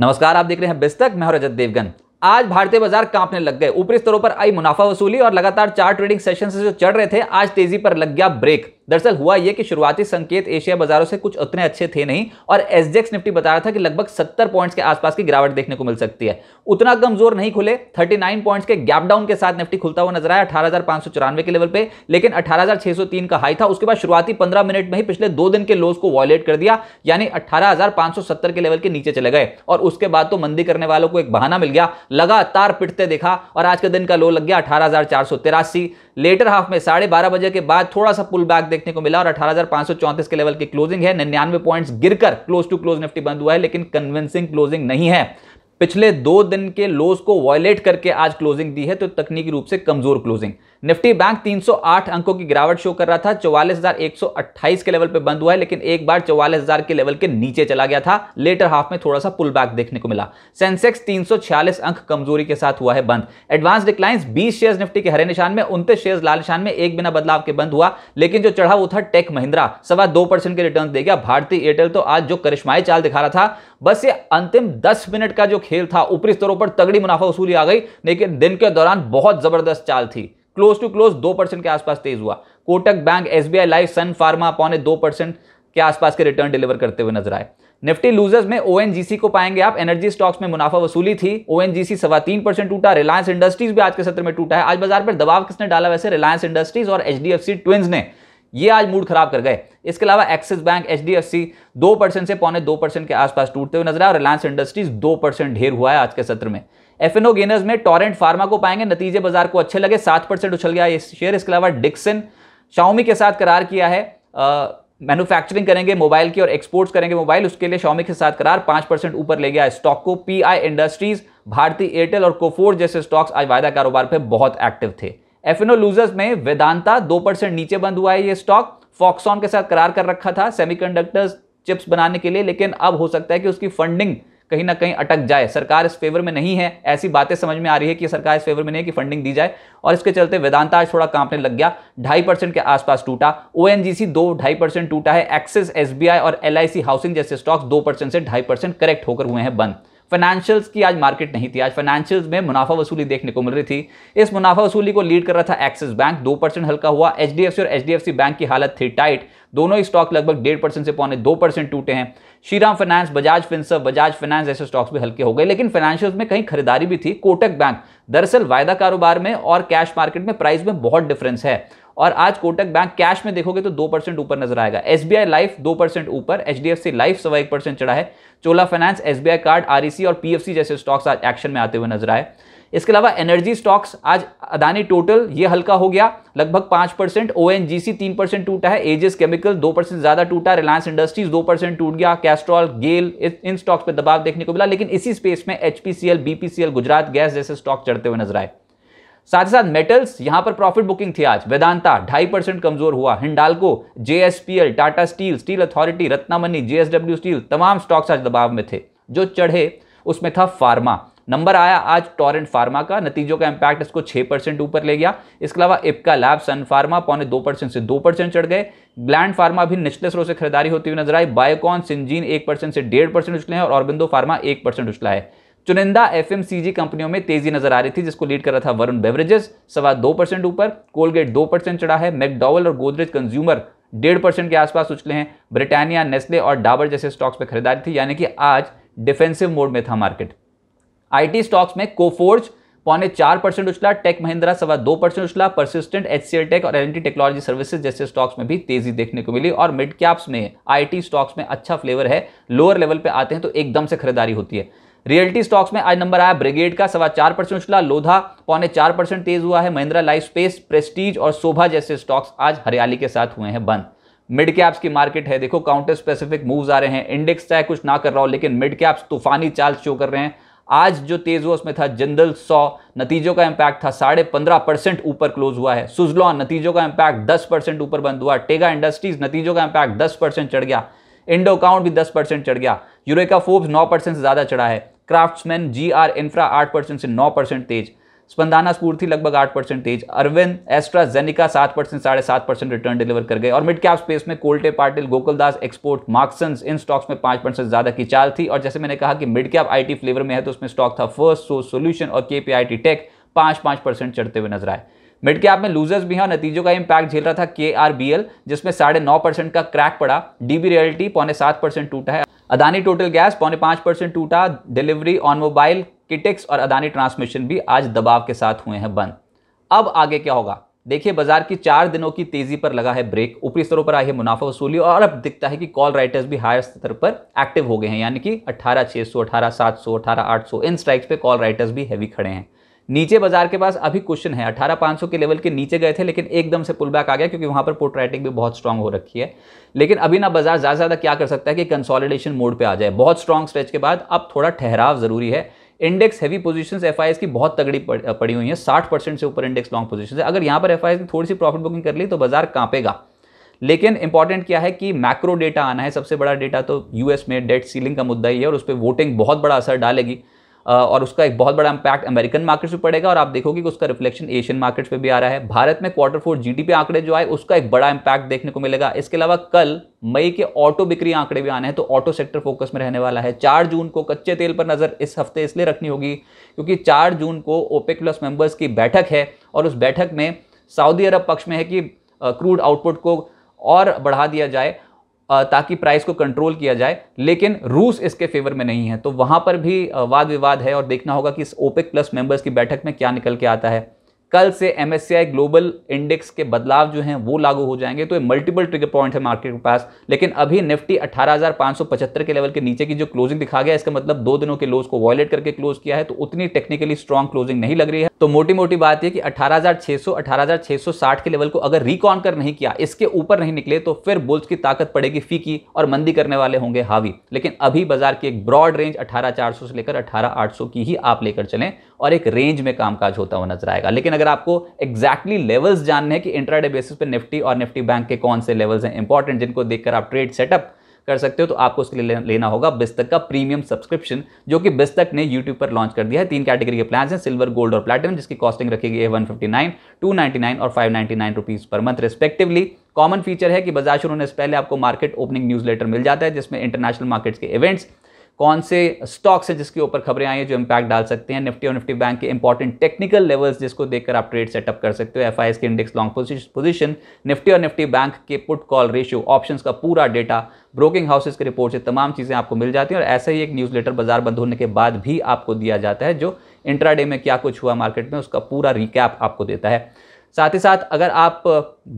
नमस्कार आप देख रहे हैं बिस्तक मैं रजत देवगन आज भारतीय बाजार कांपने लग गए ऊपरी स्तरों पर आई मुनाफा वसूली और लगातार चार ट्रेडिंग सेशन से जो चढ़ रहे थे आज तेजी पर लग गया ब्रेक दरअसल हुआ यह कि शुरुआती संकेत एशिया बाजारों से कुछ उतने अच्छे थे नहीं और एसजेक्स निफ्टी बता रहा था कि लगभग 70 पॉइंट्स के आसपास की गिरावट देखने को मिल सकती है उतना कमजोर नहीं खुले 39 पॉइंट्स के गैप डाउन के साथ निफ्टी खुलता हुआ नजर आया अठारह के लेवल पे लेकिन अठारह का हाई था उसके बाद शुरुआती पंद्रह मिनट में ही पिछले दो दिन के लोज को वॉयलेट कर दिया यानी अठारह के लेवल के नीचे चले गए और उसके बाद तो मंदी करने वालों को एक बहाना मिल गया लगातार पिटते देखा और आज के दिन का लो लग गया अठारह लेटर हाफ में साढ़े बजे के बाद थोड़ा सा पुल बैक देखने को मिला और अठारह के लेवल की क्लोजिंग है निन्यानवे पॉइंट्स गिरकर क्लोज टू क्लोज निफ्टी बंद हुआ है लेकिन कन्विंसिंग क्लोजिंग नहीं है पिछले दो दिन के लोज को वॉयलेट करके आज क्लोजिंग दी है तो तकनीकी रूप से कमजोर क्लोजिंग निफ्टी बैंक 308 अंकों की गिरावट शो कर रहा था 44,128 के लेवल पे बंद हुआ है लेकिन एक बार 44,000 के लेवल के नीचे चला गया था लेटर हाफ में थोड़ा सा पुल बैक देखने को मिला सेंसेक्स 346 अंक कमजोरी के साथ हुआ है बंद एडवांस डिक्लाइंस 20 शेयर्स निफ्टी के हरे निशान में उनतीस शेयर लाल निशान में एक बिना बदलाव के बंद हुआ लेकिन जो चढ़ा वो था टेक महिंद्रा सवा दो परसेंट के रिटर्न दे गया भारतीय एयरटेल तो आज जो करिश्माई चाल दिखा रहा था बस ये अंतिम दस मिनट का जो खेल था ऊपरी स्तरों पर तगड़ी मुनाफा वसूली आ गई लेकिन दिन के दौरान बहुत जबरदस्त चाल थी क्लोज टू क्लोज दो परसेंट के आसपास तेज हुआ Kotak bank S B I life sun pharma पौने दो परसेंट के आसपास के रिटर्न डिलीवर करते हुए नजर आए निफ्टी लूजर्स में ओएनजीसी को पाएंगे आप एनर्जी स्टॉक्स में मुनाफा वसूली थी ओएनजीसी सवा तीन परसेंट टूटा रिलायंस इंडस्ट्रीज भी आज के सत्र में टूटा है आज बाजार पर दबाव किसने डाला वैसे रिलायंस इंडस्ट्रीज और एच डी ट्विंस ने ये आज मूड खराब कर गए इसके अलावा Axis bank H D F C दो परसेंट से पौने दो परसेंट के आसपास टूटते हुए नजर आए और रिलायंस इंडस्ट्रीज दो परसेंट ढेर हुआ है आज के सत्र में एफ एन ओ गेनर्स में टॉरेंट फार्मा को पाएंगे नतीजे बाजार को अच्छे लगे सात परसेंट उछल गया ये शेयर इसके अलावा डिक्सन शाओमी के साथ करार किया है मैन्युफैक्चरिंग करेंगे मोबाइल की और एक्सपोर्ट्स करेंगे मोबाइल उसके लिए शाओमी के साथ करार पाँच परसेंट ऊपर ले गया स्टॉक को आई इंडस्ट्रीज भारती एयरटेल और कोफोर जैसे स्टॉक्स आज वायदा कारोबार पर बहुत एक्टिव थे एफिनो लूजर्स में वेदांता दो परसेंट नीचे बंद हुआ है ये स्टॉक फॉक्सॉन के साथ करार कर रखा था सेमीकंडक्टर्स चिप्स बनाने के लिए लेकिन अब हो सकता है कि उसकी फंडिंग कहीं ना कहीं अटक जाए सरकार इस फेवर में नहीं है ऐसी बातें समझ में आ रही है कि सरकार इस फेवर में नहीं है कि फंडिंग दी जाए और इसके चलते वेदांता आज थोड़ा कांपने लग गया ढाई परसेंट के आसपास टूटा ओ दो ढाई परसेंट टूटा है एक्सिस एसबीआई और सी हाउसिंग जैसे स्टॉक्स दो परसेंट से ढाई परसेंट करेक्ट होकर हुए हैं बंद फाइनेंशियल्स की आज मार्केट नहीं थी आज फाइनेंशियल्स में मुनाफा वसूली देखने को मिल रही थी इस मुनाफा वसूली को लीड कर रहा था एक्सिस बैंक दो परसेंट हल्का हुआ एच और एच बैंक की हालत थी टाइट दोनों स्टॉक लगभग डेढ़ परसेंट से पौने दो परसेंट टूटे हैं Shriram finance Bajaj Finserv Bajaj finance ऐसे स्टॉक्स भी हल्के हो गए लेकिन फाइनेंशियल में कहीं खरीदारी भी थी कोटक बैंक दरअसल वायदा कारोबार में और कैश मार्केट में प्राइस में बहुत डिफरेंस है और आज कोटक बैंक कैश में देखोगे तो दो परसेंट ऊपर नजर आएगा एस बी आई लाइफ दो परसेंट ऊपर H D F C life सवा एक परसेंट चढ़ा है Chola finance S B I card R E C और पी एफ सी जैसे स्टॉक्स आज एक्शन में आते हुए नजर आए इसके अलावा एनर्जी स्टॉक्स आज अदानी टोटल ये हल्का हो गया लगभग पाँच परसेंट ओ एन जी सी तीन परसेंट टूटा है एजेस केमिकल दो परसेंट ज़्यादा टूटा रिलायंस इंडस्ट्रीज दो परसेंट टूट गया कैस्ट्रॉल गेल इन स्टॉक्स पर दबाव देखने को मिला लेकिन इसी स्पेस में एच बीपीसीएल गुजरात गैस जैसे स्टॉक चढ़ते हुए नजर आए साथ ही साथ मेटल्स यहां पर प्रॉफिट बुकिंग थी आज वेदांता ढाई परसेंट कमजोर हुआ Hindalco JSPL Tata steel steel authority Ratnamani JSW steel तमाम स्टॉक्स आज दबाव में थे जो चढ़े उसमें था फार्मा नंबर आया आज टॉरेंट फार्मा का नतीजों का इंपैक्ट इसको 6 परसेंट ऊपर ले गया इसके अलावा इपका लैब सन फार्मा पौने दो परसेंट से दो परसेंट चढ़ गए ग्लैंड फार्मा भी निचले स्रोत से खरीदारी होती हुई नजर आई बायोकॉन सिंजीन एक परसेंट से डेढ़ परसेंट उछले हैं और ऑर्बिंदो फार्मा एक परसेंट उछला है चुनिंदा एफ कंपनियों में तेजी नजर आ रही थी जिसको लीड कर रहा था वरुण बेवरेजेस सवा दो परसेंट ऊपर कोलगेट दो परसेंट चढ़ा है मैकडॉवल और गोदरेज कंज्यूमर डेढ़ परसेंट के आसपास उछले हैं ब्रिटानिया नेस्ले और डाबर जैसे स्टॉक्स पर खरीदारी थी यानी कि आज डिफेंसिव मोड में था मार्केट आईटी स्टॉक्स में कोफोर्ज पौने चार परसेंट उछला टेक महिंद्रा सवा दो परसेंट उछला परसिस्टेंट एच टेक और एल टेक्नोलॉजी सर्विसेज जैसे स्टॉक्स में भी तेजी देखने को मिली और मिड कैप्स में आईटी स्टॉक्स में अच्छा फ्लेवर है लोअर लेवल पे आते हैं तो एकदम से खरीदारी होती है रियल्टी स्टॉक्स में आज नंबर आया ब्रिगेड का सवा चार परसेंट उछला लोधा पौने चार परसेंट तेज हुआ है महिंद्रा लाइफ स्पेस प्रेस्टीज और शोभा जैसे स्टॉक्स आज हरियाली के साथ हुए हैं बंद मिड कैप्स की मार्केट है देखो काउंटर स्पेसिफिक मूव्स आ रहे हैं इंडेक्स चाहे कुछ ना कर रहा हो लेकिन मिड कैप्स तूफानी चाल शो कर रहे हैं आज जो तेज हुआ उसमें था जिंदल सौ नतीजों का इम्पैक्ट था साढ़े पंद्रह परसेंट ऊपर क्लोज हुआ है सुजलॉन नतीजों का इम्पैक्ट दस परसेंट ऊपर बंद हुआ टेगा इंडस्ट्रीज नतीजों का इम्पैक्ट दस परसेंट चढ़ गया इंडो अकाउंट भी दस परसेंट चढ़ गया यूरेका फोर्ब्स नौ परसेंट से ज़्यादा चढ़ा है क्राफ्ट्समैन जी आर इंफ्रा आठ परसेंट से नौ परसेंट तेज स्पंदाना स्पूर्ति लगभग आठ परसेंट तेज अरविंद एस्ट्राजेनिका सात परसेंट साढ़े सात परसेंट रिटर्न डिलीवर कर गए और मिड कैप स्पेस में कोल्टे पाटिल गोकुलदास एक्सपोर्ट मार्क्सन इन स्टॉक्स में पांच परसेंट ज़्यादा की चाल थी और जैसे मैंने कहा कि मिड कैप टी फ्लेवर में है तो उसमें स्टॉक था फर्स्ट सो सोल्यूशन और के पी आई टी टेक पाँच पाँच परसेंट चढ़ते हुए नजर आए मिड कैप में लूजर्स भी हैं हाँ, और नतीजों का इंपैक्ट झेल रहा था के आर बी एल जिसमें साढ़े नौ परसेंट का क्रैक पड़ा डी बी पौने सात परसेंट टूटा है अदानी टोटल गैस पौने पाँच परसेंट टूटा डिलीवरी ऑन मोबाइल किटेक्स और अदानी ट्रांसमिशन भी आज दबाव के साथ हुए हैं बंद अब आगे क्या होगा देखिए बाजार की चार दिनों की तेजी पर लगा है ब्रेक ऊपरी स्तरों पर आई है मुनाफा वसूली और अब दिखता है कि कॉल राइटर्स भी हायर स्तर पर एक्टिव हो गए हैं यानी कि अट्ठारह सौ अठारह सात सौ अठारह आठ सौ इन स्ट्राइक्स पे कॉल राइटर्स भी हैवी खड़े हैं नीचे बाजार के पास अभी क्वेश्चन है अठारह पांच सौ के लेवल के नीचे गए थे लेकिन एकदम से पुल बैक आ गया क्योंकि वहाँ पर पोर्ट राइटिंग भी बहुत स्ट्रांग हो रखी है लेकिन अभी ना बाजार ज़्यादा ज़्यादा क्या कर सकता है कि कंसोलिडेशन मोड पे आ जाए बहुत स्ट्रांग स्ट्रेच के बाद अब थोड़ा ठहराव जरूरी है इंडेक्स हैवी पोजिशन एफ की बहुत तगड़ी पड़ी हुई है साठ परसेंट से ऊपर इंडेक्स लॉन्ग पोजीशन है अगर यहाँ पर एफ की थोड़ी सी प्रॉफिट बुकिंग कर ली तो बाजार कांपेगा लेकिन इंपॉर्टेंट क्या है कि मैक्रो डेटा आना है सबसे बड़ा डेटा तो यूएस में डेट सीलिंग का मुद्दा ही है और उस पर वोटिंग बहुत बड़ा असर डालेगी और उसका एक बहुत बड़ा इम्पैक्ट अमेरिकन मार्केट्स पे पड़ेगा और आप देखोगे कि उसका रिफ्लेक्शन एशियन मार्केट्स पे भी आ रहा है भारत में क्वार्टर फोर जीडीपी आंकड़े जो आए उसका एक बड़ा इम्पैक्ट देखने को मिलेगा इसके अलावा कल मई के ऑटो बिक्री आंकड़े भी आने हैं तो ऑटो सेक्टर फोकस में रहने वाला है चार जून को कच्चे तेल पर नज़र इस हफ्ते इसलिए रखनी होगी क्योंकि चार जून को ओपेक प्लस मेंबर्स की बैठक है और उस बैठक में सऊदी अरब पक्ष में है कि क्रूड आउटपुट को और बढ़ा दिया जाए ताकि प्राइस को कंट्रोल किया जाए लेकिन रूस इसके फेवर में नहीं है तो वहाँ पर भी वाद विवाद है और देखना होगा कि इस ओपेक प्लस मेंबर्स की बैठक में क्या निकल के आता है कल से एम ग्लोबल इंडेक्स के बदलाव जो हैं वो लागू हो जाएंगे तो ये मल्टीपल ट्रिगर पॉइंट है मार्केट के पास लेकिन अभी निफ्टी 18,575 के लेवल के नीचे की जो क्लोजिंग दिखा गया इसका मतलब दो दिनों के लोज को वॉयलेट करके क्लोज किया है तो उतनी टेक्निकली स्ट्रॉन्ग क्लोजिंग नहीं लग रही है तो मोटी मोटी बात यह कि 18,600 18,660 के लेवल को अगर रिकॉन्कर नहीं किया इसके ऊपर नहीं निकले तो फिर बुल्स की ताकत पड़ेगी फीकी और मंदी करने वाले होंगे हावी लेकिन अभी बाजार की एक ब्रॉड रेंज 18,400 से लेकर 18,800 की ही आप लेकर चलें और एक रेंज में कामकाज होता हुआ नजर आएगा लेकिन अगर आपको एक्जैक्टली लेवल्स जानने हैं कि इंट्राडे बेसिस पर निफ्टी और निफ्टी बैंक के कौन से लेवल्स हैं इंपॉर्टेंट जिनको देखकर आप ट्रेड सेटअप कर सकते हो तो आपको उसके लिए लेना होगा बिस्तक का प्रीमियम सब्सक्रिप्शन जो कि बिस्तक ने यूट्यूब पर लॉन्च कर दिया है तीन कैटेगरी के प्लान हैं सिल्वर गोल्ड और प्लेटिनम जिसकी कॉस्टिंग रखी गई है one fifty nine two nine और five ninety nine rupees per month respectively common feature है कि बजाज शुरू होने से पहले आपको मार्केट ओपनिंग न्यूज़ मिल जाता है जिसमें इंटरनेशनल मार्केट्स के इवेंट्स कौन से स्टॉक्स हैं जिसके ऊपर खबरें आई हैं जो इम्पैक्ट डाल सकते हैं निफ्टी और निफ्टी बैंक के इंपॉर्टेंट टेक्निकल लेवल्स जिसको देखकर आप ट्रेड सेटअप कर सकते हो एफ के इंडेक्स लॉन्ग पोजीशन निफ्टी और निफ्टी बैंक के पुट कॉल रेशियो ऑप्शन का पूरा डेटा ब्रोकिंग हाउसेज के रिपोर्ट से तमाम चीज़ें आपको मिल जाती हैं और ऐसा ही एक न्यूज़ लेटर बाजार बंद होने के बाद भी आपको दिया जाता है जो इंट्राडे में क्या कुछ हुआ मार्केट में उसका पूरा रिकैप आपको देता है साथ ही साथ अगर आप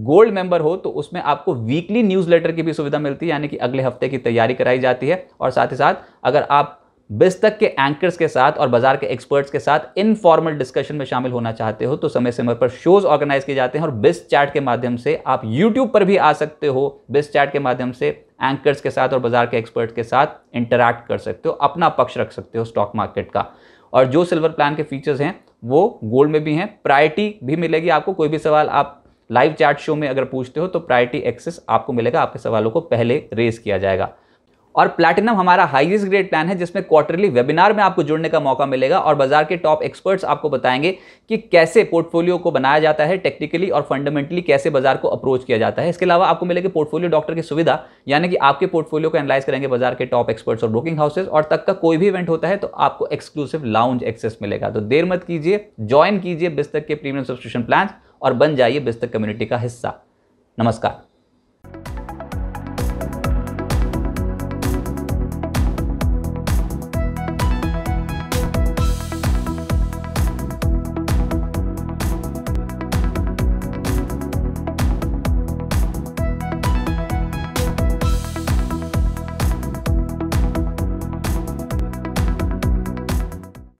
गोल्ड मेंबर हो तो उसमें आपको वीकली न्यूज़लेटर की भी सुविधा मिलती है यानी कि अगले हफ्ते की तैयारी कराई जाती है और साथ ही साथ अगर आप बिस्तक के एंकर्स के साथ और बाजार के एक्सपर्ट्स के साथ इनफॉर्मल डिस्कशन में शामिल होना चाहते हो तो समय समय पर शोज ऑर्गेनाइज किए जाते हैं और बिस्ट चैट के माध्यम से आप यूट्यूब पर भी आ सकते हो बिस्ट चैट के माध्यम से एंकर्स के साथ और बाजार के एक्सपर्ट के साथ इंटरैक्ट कर सकते हो अपना पक्ष रख सकते हो स्टॉक मार्केट का और जो सिल्वर प्लान के फीचर्स हैं वो गोल्ड में भी हैं प्रायरिटी भी मिलेगी आपको कोई भी सवाल आप लाइव चैट शो में अगर पूछते हो तो प्रायरिटी एक्सेस आपको मिलेगा आपके सवालों को पहले रेज किया जाएगा और प्लैटिनम हमारा हाईएस्ट ग्रेड प्लान है जिसमें क्वार्टरली वेबिनार में आपको जुड़ने का मौका मिलेगा और बाजार के टॉप एक्सपर्ट्स आपको बताएंगे कि कैसे पोर्टफोलियो को बनाया जाता है टेक्निकली और फंडामेंटली कैसे बाजार को अप्रोच किया जाता है इसके अलावा आपको मिलेगी पोर्टफोलियो डॉक्टर की सुविधा यानी कि आपके पोर्टफोलियो को एनालाइज करेंगे बाजार के टॉप एक्सपर्ट्स और ब्रोकिंग हाउसेज और तक का कोई भी इवेंट होता है तो आपको एक्सक्लूसिव लाउंज एक्सेस मिलेगा तो देर मत कीजिए ज्वाइन कीजिए बिस्तक के प्रीमियम सब्सक्रिप्शन प्लान और बन जाइए बिस्तक कम्युनिटी का हिस्सा नमस्कार